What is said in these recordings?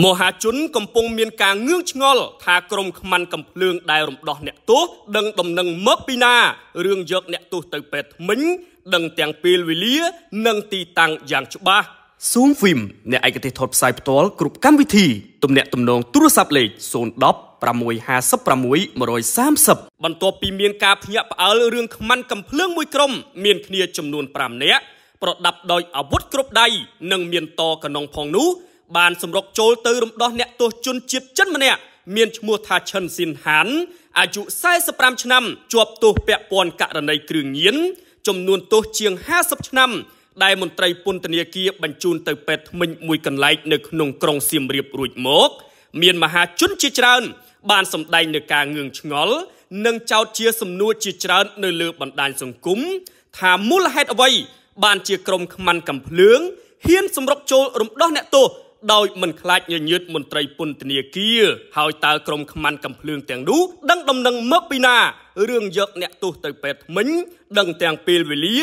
មហាជនកំពុងមានការងឿងឆ្ងល់ថាក្រមខ្មាន់កំភ្លើងដែលរំដោះអ្នកទោសដឹងដំណឹងមកពីណារឿងយកអ្នកទោសទៅពេទ្យថ្មិញដឹងទាំងពេលវេលា និងទីតាំងយ៉ាងច្បាស់ Zoom Film អ្នកឯកទេសថតផ្សាយផ្ទាល់គ្រប់កម្មវិធីទំនាក់ទំនងទូរស័ព្ទលេខ010 656130 បន្ទាប់ពីមានការភ្ញាក់ផ្អើលរឿងខ្មាន់កំភ្លើងមួយក្រុម មានគ្នាចំនួន5នាក់ប្រដាប់ដោយអាវុធគ្រប់ដៃនិងមានតកណងផងនោះបានសម្រុកចូលទៅរំដោះអ្នកទោសជនជាតិចិនម្នាក់មានឈ្មោះថាឈិនស៊ីនហានអាយុ45ឆ្នាំជាប់ទោសពាក់ព័ន្ធករណីគ្រឿងញៀនចំនួនទោសជាង50ឆ្នាំដែលមន្ត្រីពន្ធនាគារបញ្ជូនទៅពេទ្យថ្មិញមួយកន្លែងនៅក្នុងក្រុងសៀមរាបរួចមក មានមហាជនជាច្រើនបានសម្ដែងនៅការងឿងឆ្ងល់និងចោទជាសំណួរជាច្រើននៅលើបណ្ដាញសង្គមថាមូលហេតុអ្វីបានជាក្រុមខ្មាន់កំភ្លើងហ៊ានសម្រុកចូលរំដោះអ្នកទោសដោយមិនខ្លាចញញើតមន្ត្រីពន្ធនាគារហើយតើក្រុមខ្មាន់កំភ្លើងទាំងនោះដឹងដំណឹងមកពីណារឿងយកអ្នកទោសទៅពេទ្យថ្មិញដឹងទាំងពេលវេលា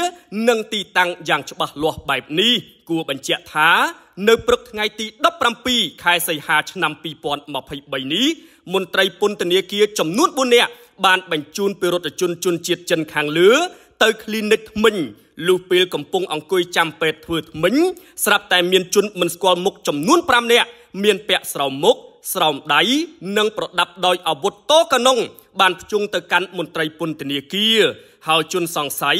និងទីតាំងយ៉ាង ច្បាស់លាស់បែបនេះគួរបញ្ជាក់ថានៅព្រឹកថ្ងៃទី17ខែសីហាឆ្នាំ2023នេះមន្ត្រីពន្ធនាគារចំនួន4នាក់បានបញ្ជូនពីរដ្ឋជនជនជាតិចិនខាងលើទៅ clinic ថ្មិញលុះពេលកំពុងអង្គុយចាំពេទ្យធ្វើថ្មិញស្រាប់តែមានជនមិនស្គាល់មុខចំនួន5នាក់មានពាក់ស្រោមមុខស្រោមដៃនិង ប្រដាប់ដោយអាវុធតកនុង បានភ្ជង់ទៅកាន់មន្ត្រីពន្ធនាគារហើយជនសង្ស័យ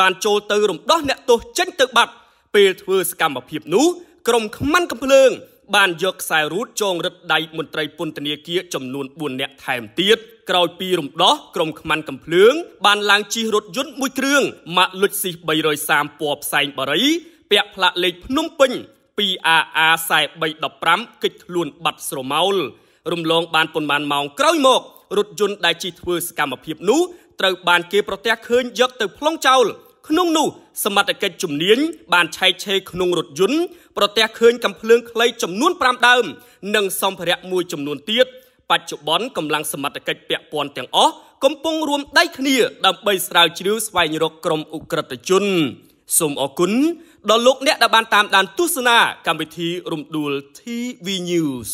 បានចូលទៅរំដោះអ្នកទោសចេញទៅបាត់ ពេលធ្វើសកម្មភាពនោះក្រុមខ្មាំងកំភ្លើងបានយកខ្សែរូតចងរឹតដៃមន្ត្រីពន្ធនាគារចំនួន4នាក់ថែមទៀតក្រោយពីរំដោះក្រុមខ្មាន់កំភ្លើងបានឡើងជិះរថយន្តមួយគ្រឿងម៉ាក់លុចស៊ីស330ពណ៌ផ្សែងបារីពាក់ផ្លាកលេខភ្នំពេញ PRR 4315កិច្ចខ្លួនបាត់ស្រមោលរំលងបានប៉ុន្មានម៉ោងក្រោយមករថយន្តដែលជិះធ្វើសកម្មភាពនោះត្រូវបានគេប្រទះឃើញយកទៅប្លង់ចោលក្នុងនោះសមត្ថកិច្ចជំនាញបានឆែកឆេរក្នុងរថយន្តប្រទះឃើញកំភ្លើងខ្លីចំនួន5ដើមនិងសម្ភារៈមួយចំនួនទៀតបច្ចុប្បន្នកម្លាំងសមត្ថកិច្ចពាក់ព័ន្ធទាំងអស់កំពុងរួមដៃគ្នាដើម្បីស្រាវជ្រាវស្វែងរកក្រុមអ ுக ្រិតជនសូមអរគុណដល់លោកអ្នកដែលបានតាមដានទស្សនាកម្មវិធីរំដួល TV News